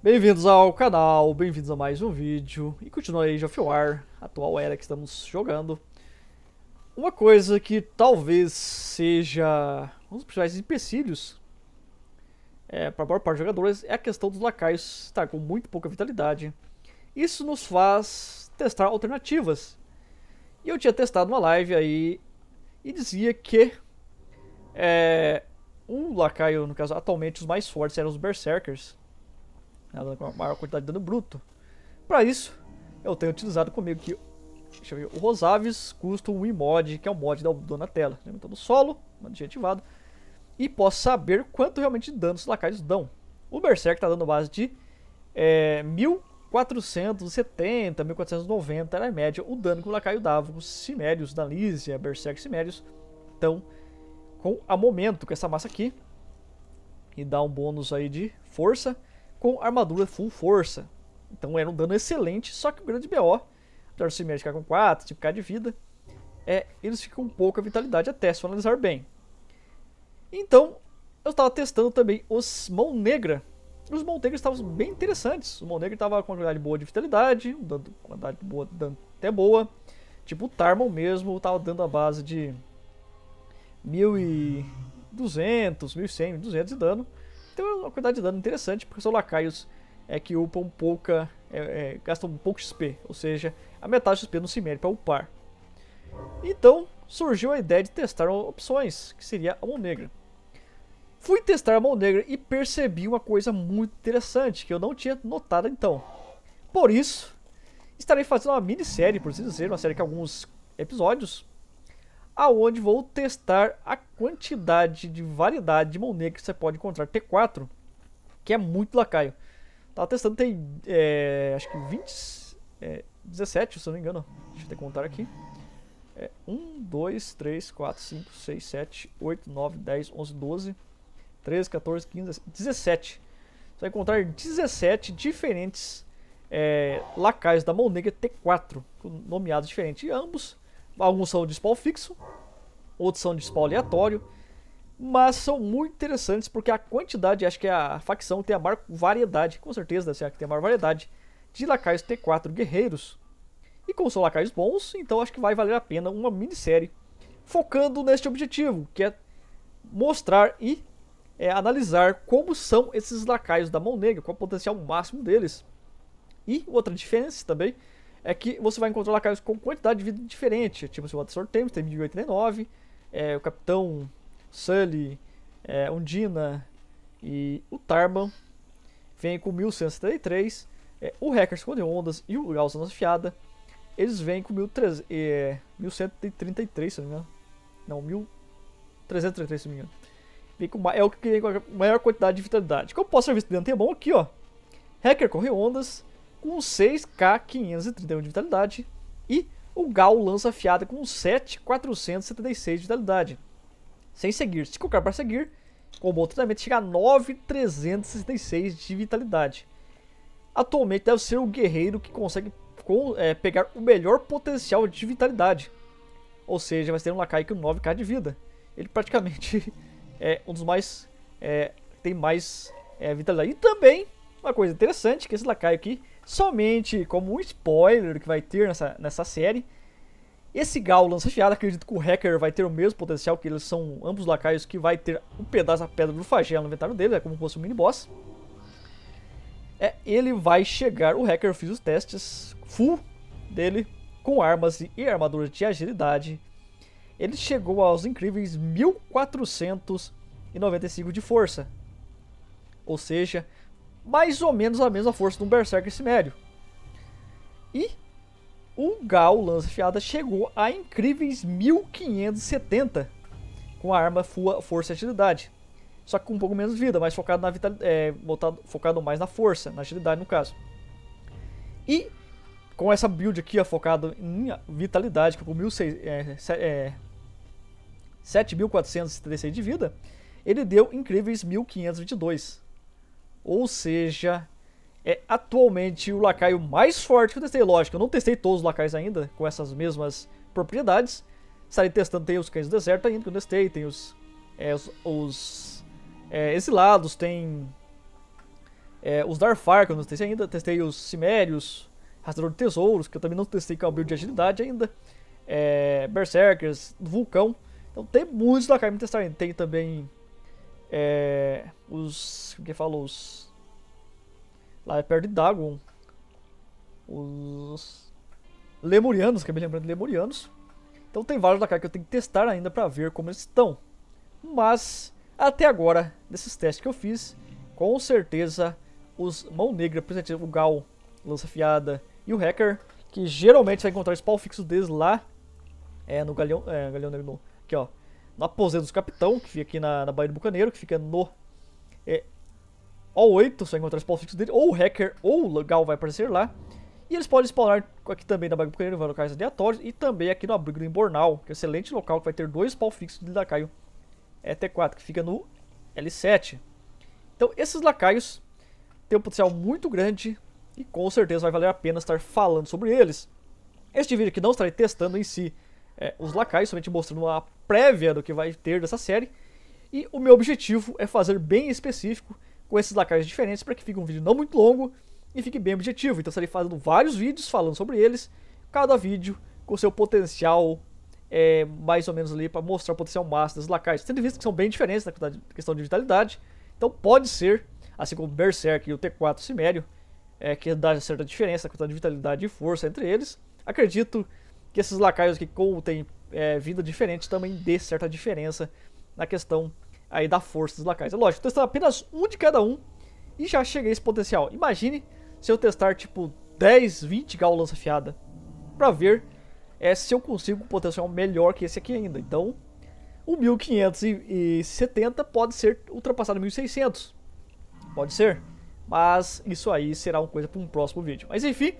Bem-vindos ao canal, bem-vindos a mais um vídeo e continua aí of War, atual era que estamos jogando. Uma coisa que talvez seja um dos principais empecilhos é, para a maior parte dos jogadores é a questão dos lacaios estar com muito pouca vitalidade. Isso nos faz testar alternativas. E eu tinha testado uma live aí e dizia que é, um lacaio, no caso atualmente os mais fortes eram os Berserkers ela com a maior quantidade de dano bruto. Para isso, eu tenho utilizado comigo aqui ver, o Rosavis Custom Mod, que é o um mod da dona tela. Né? Então, do solo, ativado, E posso saber quanto realmente de dano os lacaios dão. O Berserk está dando base de é, 1470, 1490 era a média o dano que o lacaio dava. Os Simérios da Lízia, Berserk Simérios. então com a momento com essa massa aqui. E dá um bônus aí de força com armadura full força. Então era um dano excelente, só que o grande BO, apesar dos ficar com 4, tipo K de vida, é, eles ficam com pouca vitalidade até se analisar bem. Então, eu estava testando também os Mão Negra. Os Mão Negra estavam bem interessantes. O Mão Negra estava com uma quantidade boa de vitalidade, um quantidade boa, dano até boa. Tipo o Tarmon mesmo, estava dando a base de 1200, 1100, 1200 de dano tem uma quantidade de dano interessante, porque são lacaios é, que upam pouca. É, é, gastam pouco XP, ou seja, a metade do XP não se mede para upar. Então surgiu a ideia de testar opções, que seria a mão negra. Fui testar a mão negra e percebi uma coisa muito interessante que eu não tinha notado então. Por isso, estarei fazendo uma minissérie, por assim dizer, uma série com alguns episódios aonde vou testar a quantidade de variedade de mão negra que você pode encontrar. T4, que é muito lacaio. Tava testando, tem é, acho que 20, é, 17, se eu não me engano. Deixa eu até contar aqui. 1, 2, 3, 4, 5, 6, 7, 8, 9, 10, 11, 12, 13, 14, 15, 17. Você vai encontrar 17 diferentes é, lacaios da mão negra T4, nomeados diferentes. E ambos Alguns são de spawn fixo, outros são de spawn aleatório. Mas são muito interessantes porque a quantidade, acho que a facção tem a maior variedade, com certeza deve que tem a maior variedade, de lacaios T4 guerreiros. E como são lacaios bons, então acho que vai valer a pena uma minissérie focando neste objetivo, que é mostrar e é, analisar como são esses lacaios da mão negra, qual é o potencial máximo deles. E outra diferença também é que você vai encontrar lacaios com quantidade de vida diferente. Tipo, o Watson Thames tem 1089, é, o Capitão Sully, é, Undina e o Tarban vêm com 1173, é, o Hacker Esconde Ondas e o Gauss Nossa Fiada, eles vêm com 13, é, 1133, se não me engano. Não, 1333, se não me engano. Vem com, é o que tem a maior quantidade de vitalidade. Como eu posso ser visto de antemão é aqui, ó. Hacker Corre Ondas, com 6k 531 de vitalidade e o Gal lança afiada com 7,476 de vitalidade. Sem seguir, se colocar para seguir, com como treinamento chega a 9,366 de vitalidade. Atualmente deve ser o guerreiro que consegue com, é, pegar o melhor potencial de vitalidade. Ou seja, vai ter um Lakai com 9k de vida. Ele praticamente é um dos mais... É, tem mais é, vitalidade. E também, uma coisa interessante, que esse Lakai aqui somente como um spoiler que vai ter nessa, nessa série. Esse Gal lança-chiada, acredito que o Hacker vai ter o mesmo potencial, que eles são ambos lacaios que vai ter um pedaço da pedra do flagelo no inventário dele, é como se fosse um mini-boss. É, ele vai chegar, o Hacker fez os testes full dele, com armas e armaduras de agilidade. Ele chegou aos incríveis 1495 de força. Ou seja, mais ou menos a mesma força de um Berserker Cimério. E o Gal Lança Fiada chegou a incríveis 1570 com a arma Força e Agilidade. Só que com um pouco menos de vida, mas focado, na é, botado, focado mais na força, na agilidade no caso. E com essa build aqui, ó, focado em vitalidade, com é, 7.436 é, é, de vida, ele deu incríveis 1522. Ou seja, é atualmente o lacaio mais forte que eu testei. Lógico, eu não testei todos os lacaios ainda com essas mesmas propriedades. Estarei testando, tem os cães do deserto ainda que eu testei, tem os, é, os, os é, exilados, tem é, os Darfar que eu não testei ainda, testei os Cimérios, Rastreador de Tesouros, que eu também não testei com a build de agilidade ainda, é, Berserkers, Vulcão. Então tem muitos lacaios me testar ainda. Tem também é, os. que falou? Os. Lá é perto de Dagon. Os. Lemurianos, acabei lembrando de Lemurianos. Então tem vários da cara que eu tenho que testar ainda pra ver como eles estão. Mas, até agora, desses testes que eu fiz, com certeza os Mão Negra, presente o Gal, Lança Fiada e o Hacker, que geralmente vai encontrar esse pau fixo deles lá, é, no Galeão, é, Galeão Negro, aqui ó, no aposento dos capitão, que fica aqui na, na Baía do Bucaneiro, que fica no é, O8, você vai encontrar os pontos fixos dele, ou o Hacker ou o Legal vai aparecer lá. E eles podem spawnar aqui também na Baía do Bucaneiro, em locais aleatórios, e também aqui no Abrigo do Imbornal, que é um excelente local, que vai ter dois spawn fixos de lacaio T4, que fica no L7. Então esses lacaios têm um potencial muito grande e com certeza vai valer a pena estar falando sobre eles. Este vídeo aqui não estarei testando em si, é, os lacaios, somente mostrando uma prévia do que vai ter dessa série. E o meu objetivo é fazer bem específico com esses lacaios diferentes para que fique um vídeo não muito longo e fique bem objetivo. Então estarei tá fazendo vários vídeos falando sobre eles, cada vídeo com seu potencial é, mais ou menos ali para mostrar o potencial máximo dos lacaios. Tendo visto que são bem diferentes na questão de vitalidade, então pode ser, assim como o Berserk e o T4 Cimério, é, que dá certa diferença na questão de vitalidade e força entre eles. Acredito que esses lacaios que contem é, vida diferente também dê certa diferença na questão aí da força dos lacaios. É lógico, testar apenas um de cada um e já cheguei a esse potencial. Imagine se eu testar tipo 10, 20 gal lança fiada para ver é, se eu consigo um potencial melhor que esse aqui ainda. Então, o 1570 pode ser ultrapassado 1600. Pode ser. Mas isso aí será uma coisa para um próximo vídeo. Mas enfim,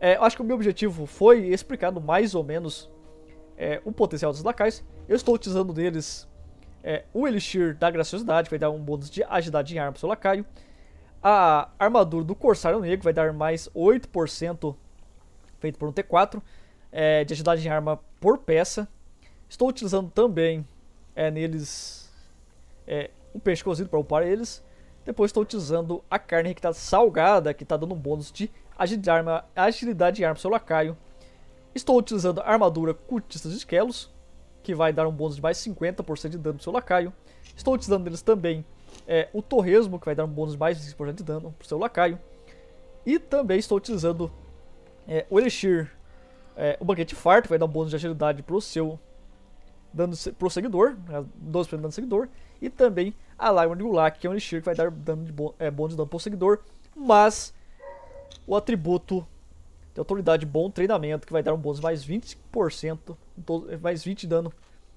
é, acho que o meu objetivo foi explicando mais ou menos é, o potencial dos lacais. Eu estou utilizando deles é, o Elixir da Graciosidade, que vai dar um bônus de agilidade em arma para o seu lacaio. A armadura do Corsário Negro vai dar mais 8%, feito por um T4, é, de agilidade em arma por peça. Estou utilizando também é, neles é, o peixe cozido para upar eles. Depois estou utilizando a carne que está salgada, que está dando um bônus de agilidade, arma, agilidade de arma pro seu lacaio. Estou utilizando a armadura curtistas de Esquelos, que vai dar um bônus de mais 50% de dano pro seu lacaio. Estou utilizando eles também é, o Torresmo, que vai dar um bônus de mais 20% de dano pro seu lacaio. E também estou utilizando é, o Elixir, é, o Banquete Farto, que vai dar um bônus de agilidade pro seu dano pro seguidor, 12% né, de dano seguidor. E também a Lágrima de Gulak, que é um Elixir que vai dar dano de é, bônus de dano pro seguidor. Mas o atributo de autoridade bom treinamento, que vai dar um bônus mais 20%, mais 20 dano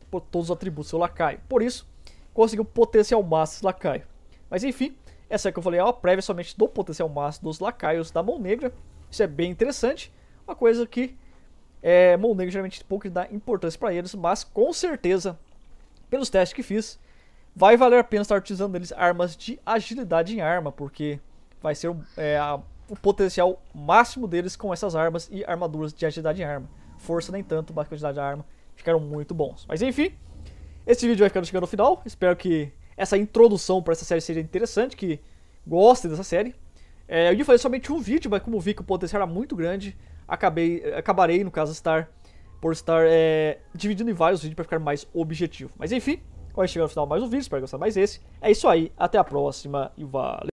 por todos os atributos do seu lacaio. Por isso, conseguiu potencial máximo lacaio. Mas enfim, essa é que eu falei é uma prévia somente do potencial máximo dos lacaios da mão negra. Isso é bem interessante, uma coisa que é, mão negra geralmente pouco dá importância para eles, mas com certeza, pelos testes que fiz, vai valer a pena estar utilizando eles armas de agilidade em arma, porque vai ser é, a o potencial máximo deles com essas armas e armaduras de agilidade de arma. Força nem tanto, baixa quantidade de arma, ficaram muito bons. Mas enfim, esse vídeo vai ficando chegando ao final. Espero que essa introdução para essa série seja interessante, que gostem dessa série. É, eu ia fazer somente um vídeo, mas como vi que o potencial era muito grande, acabei, acabarei, no caso, estar por estar é, dividindo em vários vídeos para ficar mais objetivo. Mas enfim, vai chegar no final mais um vídeo, espero que gostaram mais esse. É isso aí, até a próxima e valeu!